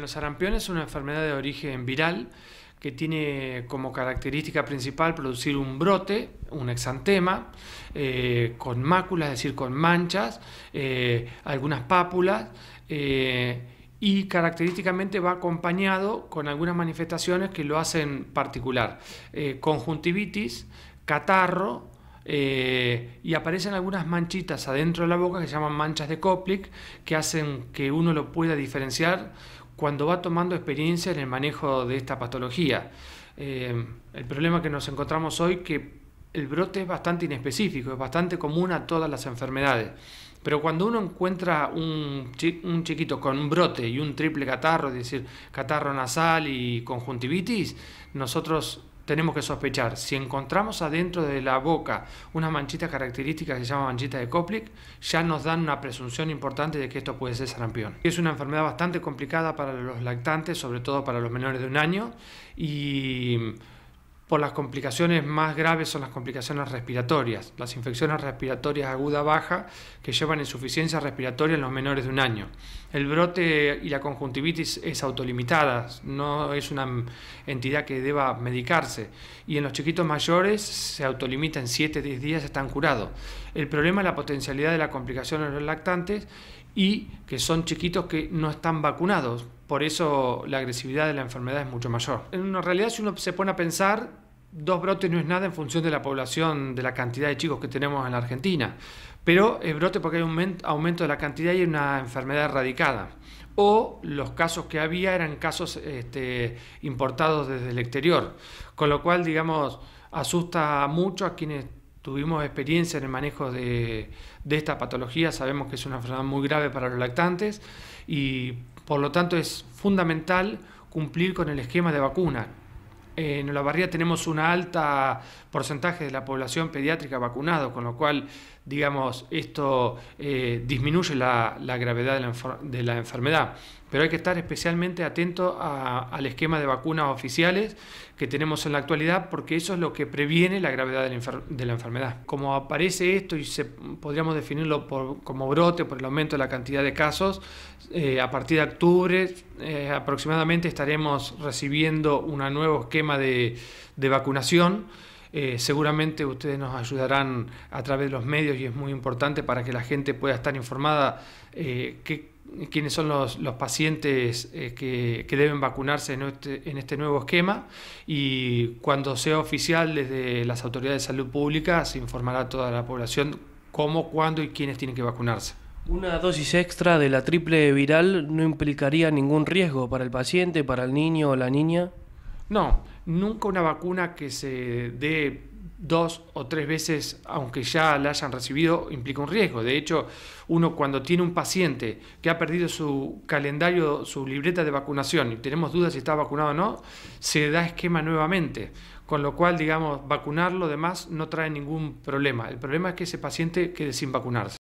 Los sarampión es una enfermedad de origen viral que tiene como característica principal producir un brote, un exantema, eh, con máculas, es decir, con manchas, eh, algunas pápulas, eh, y característicamente va acompañado con algunas manifestaciones que lo hacen particular, conjuntivitis, catarro, y aparecen algunas manchitas adentro de la boca que se llaman manchas de Koplik que hacen que uno lo pueda diferenciar cuando va tomando experiencia en el manejo de esta patología. Eh, el problema que nos encontramos hoy que el brote es bastante inespecífico, es bastante común a todas las enfermedades. Pero cuando uno encuentra un, un chiquito con un brote y un triple catarro, es decir, catarro nasal y conjuntivitis, nosotros tenemos que sospechar. Si encontramos adentro de la boca una manchita característica que se llama manchita de Koplik, ya nos dan una presunción importante de que esto puede ser sarampión. Es una enfermedad bastante complicada para los lactantes, sobre todo para los menores de un año, y por las complicaciones más graves son las complicaciones respiratorias, las infecciones respiratorias aguda baja que llevan insuficiencia respiratoria en los menores de un año. El brote y la conjuntivitis es autolimitada, no es una entidad que deba medicarse y en los chiquitos mayores se autolimita en 7-10 días están curados. El problema es la potencialidad de la complicación en los lactantes y que son chiquitos que no están vacunados por eso la agresividad de la enfermedad es mucho mayor. En una realidad, si uno se pone a pensar, dos brotes no es nada en función de la población, de la cantidad de chicos que tenemos en la Argentina. Pero es brote porque hay un aumento de la cantidad y una enfermedad erradicada. O los casos que había eran casos este, importados desde el exterior. Con lo cual, digamos, asusta mucho a quienes tuvimos experiencia en el manejo de, de, esta patología, sabemos que es una enfermedad muy grave para los lactantes y por lo tanto, es fundamental cumplir con el esquema de vacuna. En Olavarría tenemos un alto porcentaje de la población pediátrica vacunado, con lo cual, digamos, esto eh, disminuye la, gravedad de la enfermedad pero hay que estar especialmente atento al esquema de vacunas oficiales que tenemos en la actualidad porque eso es lo que previene la gravedad de la, enfermedad. Como aparece esto y se, podríamos definirlo como brote por el aumento de la cantidad de casos, eh, a partir de octubre eh, aproximadamente estaremos recibiendo un nuevo esquema de, vacunación. Eh, seguramente ustedes nos ayudarán a través de los medios y es muy importante para que la gente pueda estar informada qué, quiénes son los, pacientes eh, que, deben vacunarse en este, en este, nuevo esquema y cuando sea oficial desde las autoridades de salud pública se informará a toda la población cómo, cuándo y quiénes tienen que vacunarse. Una dosis extra de la triple viral no implicaría ningún riesgo para el paciente, para el niño o la niña. No, nunca una vacuna que se dé dos o tres veces, aunque ya la hayan recibido, implica un riesgo. De hecho, uno cuando tiene un paciente que ha perdido su calendario, su libreta de vacunación y tenemos dudas si está vacunado o no, se da esquema nuevamente. Con lo cual, digamos, vacunarlo demás no trae ningún problema. El problema es que ese paciente quede sin vacunarse.